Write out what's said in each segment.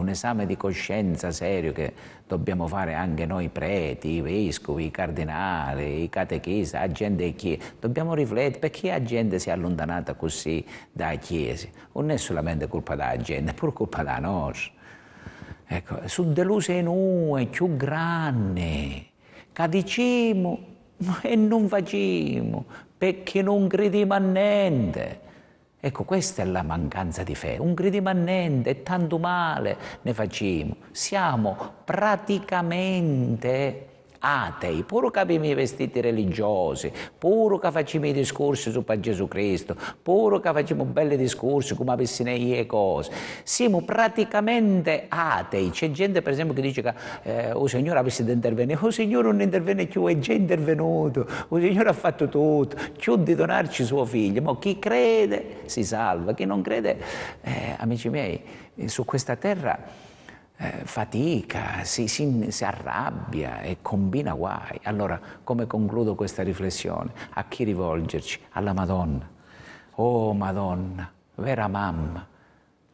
un esame di coscienza serio che dobbiamo fare anche noi preti, i vescovi, i cardinali, i catechisti, la gente di chiesa. Dobbiamo riflettere perché la gente si è allontanata così dalla chiesa. Non è solamente colpa della gente, è pure colpa della nostra. Ecco, sono deluse noi, più grandi, che diciamo e non facciamo perché non crediamo a niente. Ecco, questa è la mancanza di fede, un gridimannente, immanente, tanto male ne facciamo. Siamo praticamente atei, pur che abbiamo i vestiti religiosi, pur che facciamo i discorsi su Gesù Cristo, pur che facciamo belli discorsi come avessimo le cose, siamo praticamente atei. C'è gente per esempio che dice che eh, o Signore avesse da intervenire, il Signore non interviene più, è già intervenuto, il Signore ha fatto tutto, più di donarci suo figlio, ma chi crede si salva, chi non crede, eh, amici miei, su questa terra eh, fatica, si, si, si, arrabbia e combina guai. Allora, come concludo questa riflessione? A chi rivolgerci? Alla Madonna. Oh Madonna, vera mamma,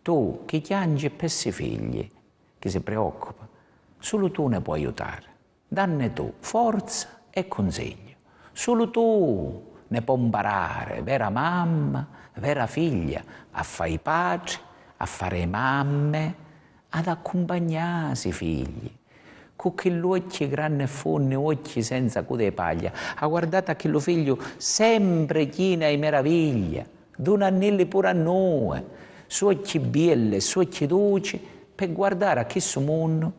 tu chi piangi per i figli, chi si preoccupa, solo tu ne puoi aiutare. Danne tu forza e consiglio. Solo tu ne puoi imparare, vera mamma, vera figlia, a fare i padri, a fare mamme, ad accompagnarsi i figli con occhi grande e fonne, occhi senza code e paglia, ha ah, guardato a quello figlio sempre china e meraviglia, donannelli pure a noi, su occhi bielle, su occhi dolci, per guardare a questo mondo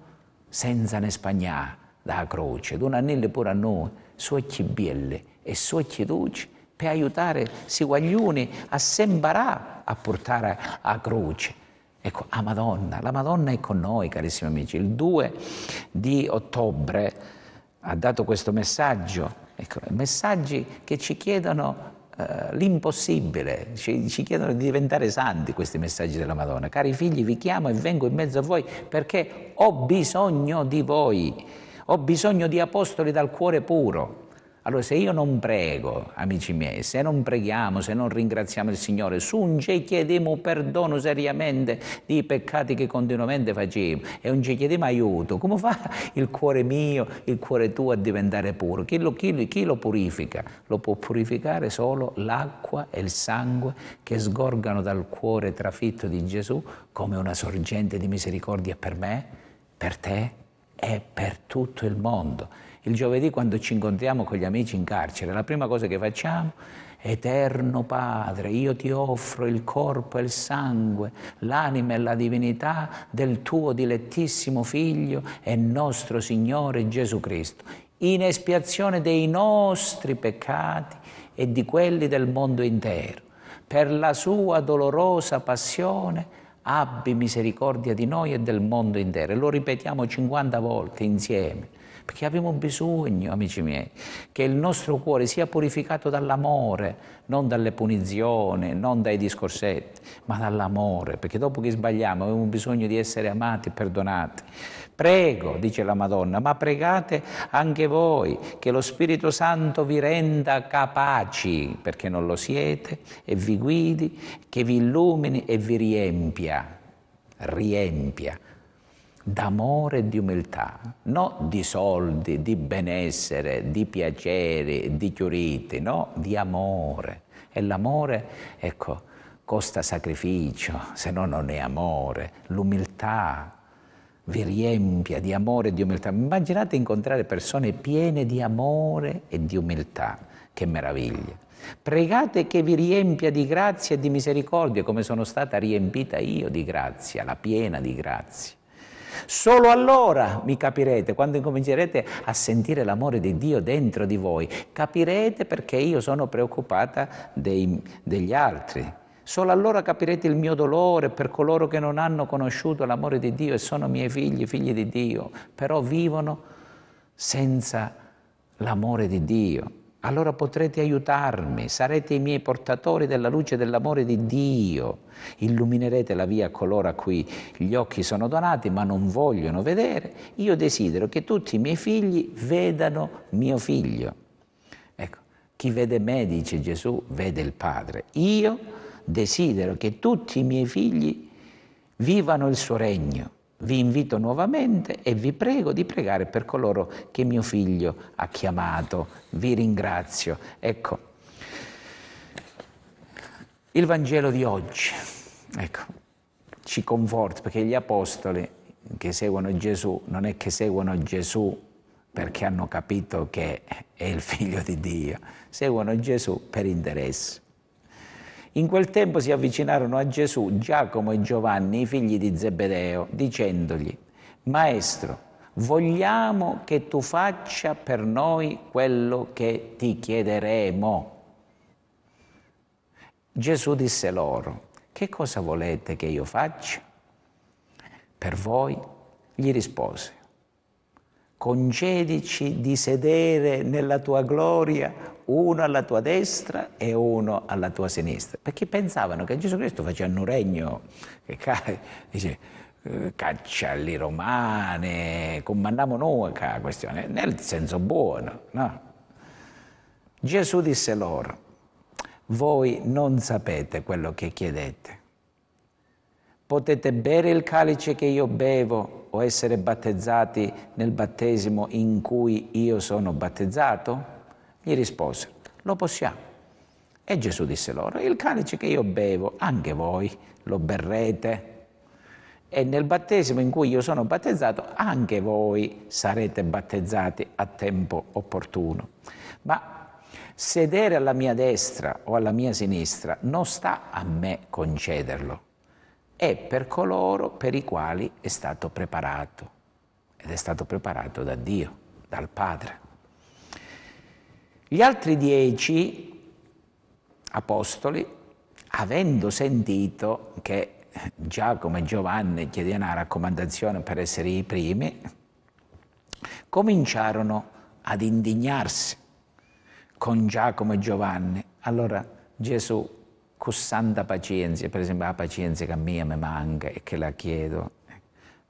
senza ne spagnare dalla croce, donannelli pure a noi, su occhi bielle e su occhi dolci, per aiutare si guaglioni a sembrare a portare a croce Ecco, la Madonna, la Madonna è con noi, carissimi amici. Il 2 di ottobre ha dato questo messaggio, ecco, messaggi che ci chiedono eh, l'impossibile, ci, ci, chiedono di diventare santi questi messaggi della Madonna. Cari figli, vi chiamo e vengo in mezzo a voi perché ho bisogno di voi, ho bisogno di apostoli dal cuore puro. Allora se io non prego, amici miei, se non preghiamo, se non ringraziamo il Signore, su un ci chiediamo perdono seriamente dei peccati che continuamente facciamo e non ci chiediamo aiuto, come fa il cuore mio, il cuore tuo a diventare puro? Chi lo, chi, chi lo purifica? Lo può purificare solo l'acqua e il sangue che sgorgano dal cuore trafitto di Gesù come una sorgente di misericordia per me, per te e per tutto il mondo. Il giovedì quando ci incontriamo con gli amici in carcere, la prima cosa che facciamo Eterno Padre, io ti offro il corpo e il sangue, l'anima e la divinità del tuo dilettissimo Figlio e nostro Signore Gesù Cristo, in espiazione dei nostri peccati e di quelli del mondo intero. Per la sua dolorosa passione abbi misericordia di noi e del mondo intero. E lo ripetiamo 50 volte insieme perché abbiamo bisogno, amici miei, che il nostro cuore sia purificato dall'amore, non dalle punizioni, non dai discorsetti, ma dall'amore, perché dopo che sbagliamo abbiamo bisogno di essere amati e perdonati. Prego, dice la Madonna, ma pregate anche voi che lo Spirito Santo vi renda capaci, perché non lo siete, e vi guidi, che vi illumini e vi riempia, riempia d'amore e di umiltà, non di soldi, di benessere, di piaceri, di chiuriti, no, di amore. E l'amore, ecco, costa sacrificio, se no non è amore. L'umiltà vi riempia di amore e di umiltà. Immaginate incontrare persone piene di amore e di umiltà, che meraviglia. Pregate che vi riempia di grazia e di misericordia, come sono stata riempita io di grazia, la piena di grazia. Solo allora mi capirete, quando incomincerete a sentire l'amore di Dio dentro di voi, capirete perché io sono preoccupata dei, degli altri. Solo allora capirete il mio dolore per coloro che non hanno conosciuto l'amore di Dio e sono miei figli, figli di Dio, però vivono senza l'amore di Dio allora potrete aiutarmi, sarete i miei portatori della luce e dell'amore di Dio, illuminerete la via a coloro a cui gli occhi sono donati ma non vogliono vedere. Io desidero che tutti i miei figli vedano mio figlio. Ecco, chi vede me, dice Gesù, vede il Padre. Io desidero che tutti i miei figli vivano il suo regno. Vi invito nuovamente e vi prego di pregare per coloro che mio figlio ha chiamato. Vi ringrazio. Ecco, il Vangelo di oggi ecco, ci conforta perché gli apostoli che seguono Gesù non è che seguono Gesù perché hanno capito che è il figlio di Dio, seguono Gesù per interesse. In quel tempo si avvicinarono a Gesù Giacomo e Giovanni, i figli di Zebedeo, dicendogli, Maestro, vogliamo che tu faccia per noi quello che ti chiederemo. Gesù disse loro, che cosa volete che io faccia? Per voi gli rispose, Concedici di sedere nella tua gloria uno alla tua destra e uno alla tua sinistra. Perché pensavano che Gesù Cristo faceva un regno, che dice, eh, caccia le romane, comandiamo noi la questione, nel senso buono, no? Gesù disse loro, voi non sapete quello che chiedete. Potete bere il calice che io bevo o essere battezzati nel battesimo in cui io sono battezzato? Gli rispose, lo possiamo. E Gesù disse loro, il calice che io bevo, anche voi lo berrete. E nel battesimo in cui io sono battezzato, anche voi sarete battezzati a tempo opportuno. Ma sedere alla mia destra o alla mia sinistra non sta a me concederlo è per coloro per i quali è stato preparato ed è stato preparato da Dio, dal Padre. Gli altri dieci apostoli, avendo sentito che Giacomo e Giovanni chiedevano una raccomandazione per essere i primi, cominciarono ad indignarsi con Giacomo e Giovanni. Allora Gesù con santa pazienza, per esempio la pazienza che a me mi manca e che la chiedo,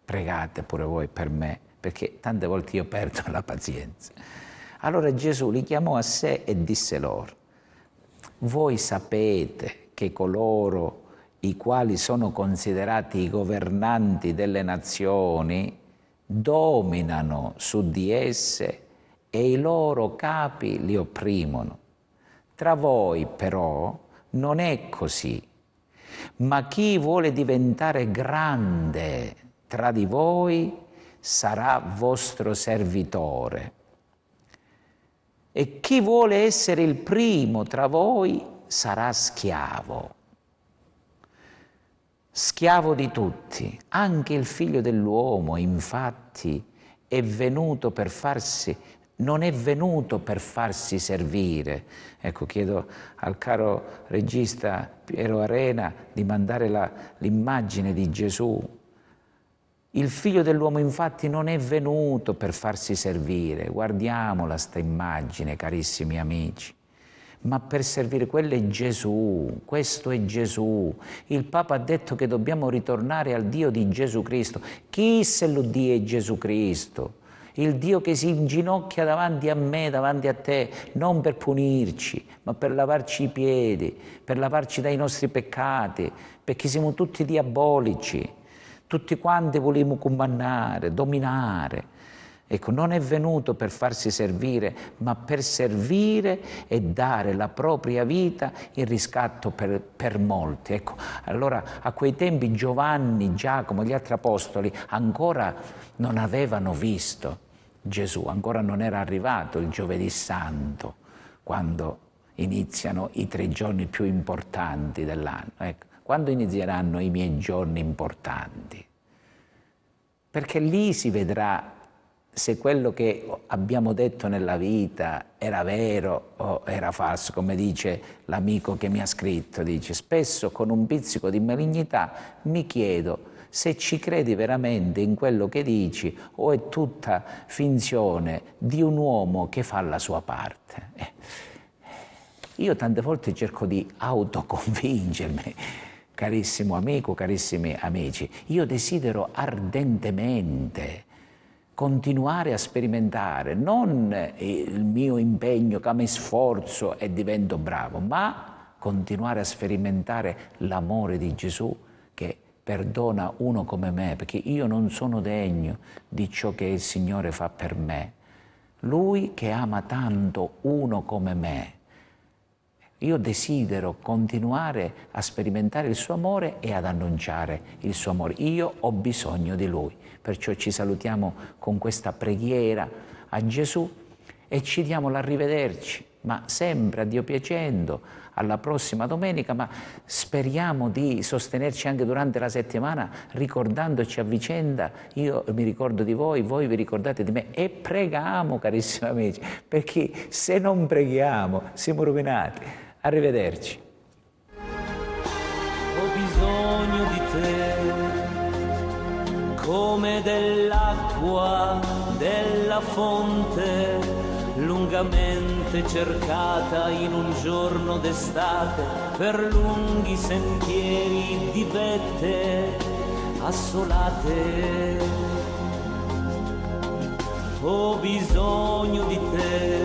pregate pure voi per me, perché tante volte io perdo la pazienza. Allora Gesù li chiamò a sé e disse loro, voi sapete che coloro i quali sono considerati i governanti delle nazioni dominano su di esse e i loro capi li opprimono. Tra voi però non è così. Ma chi vuole diventare grande tra di voi sarà vostro servitore. E chi vuole essere il primo tra voi sarà schiavo. Schiavo di tutti, anche il figlio dell'uomo infatti è venuto per farsi non è venuto per farsi servire. Ecco, chiedo al caro regista Piero Arena di mandare la, l'immagine di Gesù. Il figlio dell'uomo infatti non è venuto per farsi servire, guardiamola sta immagine, carissimi amici, ma per servire, quello è Gesù, questo è Gesù. Il Papa ha detto che dobbiamo ritornare al Dio di Gesù Cristo. Chi se lo Dio è Gesù Cristo? il Dio che si inginocchia davanti a me, davanti a te, non per punirci, ma per lavarci i piedi, per lavarci dai nostri peccati, perché siamo tutti diabolici, tutti quanti vogliamo comandare, dominare. Ecco, non è venuto per farsi servire, ma per servire e dare la propria vita in riscatto per, per, molti. Ecco, allora a quei tempi Giovanni, Giacomo, e gli altri apostoli ancora non avevano visto, Gesù. Ancora non era arrivato il giovedì santo, quando iniziano i tre giorni più importanti dell'anno. Ecco, quando inizieranno i miei giorni importanti? Perché lì si vedrà se quello che abbiamo detto nella vita era vero o era falso, come dice l'amico che mi ha scritto, dice spesso con un pizzico di malignità mi chiedo se ci credi veramente in quello che dici o è tutta finzione di un uomo che fa la sua parte. Eh, io tante volte cerco di autoconvincermi, carissimo amico, carissimi amici, io desidero ardentemente continuare a sperimentare non il mio impegno che mi sforzo e divento bravo, ma continuare a sperimentare l'amore di Gesù che è perdona uno come me, perché io non sono degno di ciò che il Signore fa per me. Lui che ama tanto uno come me. Io desidero continuare a sperimentare il suo amore e ad annunciare il suo amore. Io ho bisogno di lui. Perciò ci salutiamo con questa preghiera a Gesù e ci diamo l'arrivederci, ma sempre a Dio piacendo, alla prossima domenica, ma speriamo di sostenerci anche durante la settimana ricordandoci a vicenda, io mi ricordo di voi, voi vi ricordate di me e preghiamo carissimi amici, perché se non preghiamo siamo rovinati. Arrivederci. Ho bisogno di te come dell'acqua della fonte lungamente cercata in un giorno d'estate per lunghi sentieri di vette assolate. Ho bisogno di te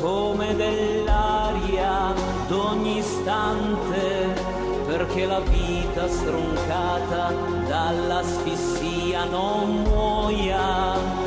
come dell'aria d'ogni istante perché la vita stroncata dall'asfissia non muoia